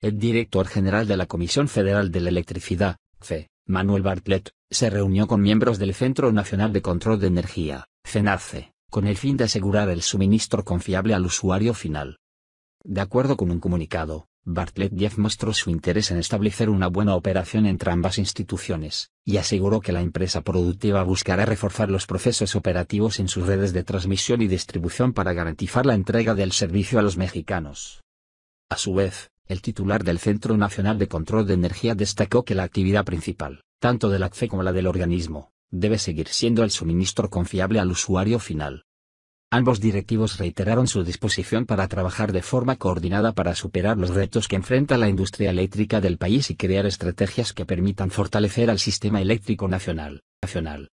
El director general de la Comisión Federal de la Electricidad, C. Manuel Bartlett, se reunió con miembros del Centro Nacional de Control de Energía, CENACE, con el fin de asegurar el suministro confiable al usuario final. De acuerdo con un comunicado, Bartlett Jeff mostró su interés en establecer una buena operación entre ambas instituciones, y aseguró que la empresa productiva buscará reforzar los procesos operativos en sus redes de transmisión y distribución para garantizar la entrega del servicio a los mexicanos. A su vez, el titular del Centro Nacional de Control de Energía destacó que la actividad principal, tanto de la CFE como la del organismo, debe seguir siendo el suministro confiable al usuario final. Ambos directivos reiteraron su disposición para trabajar de forma coordinada para superar los retos que enfrenta la industria eléctrica del país y crear estrategias que permitan fortalecer al sistema eléctrico nacional. nacional.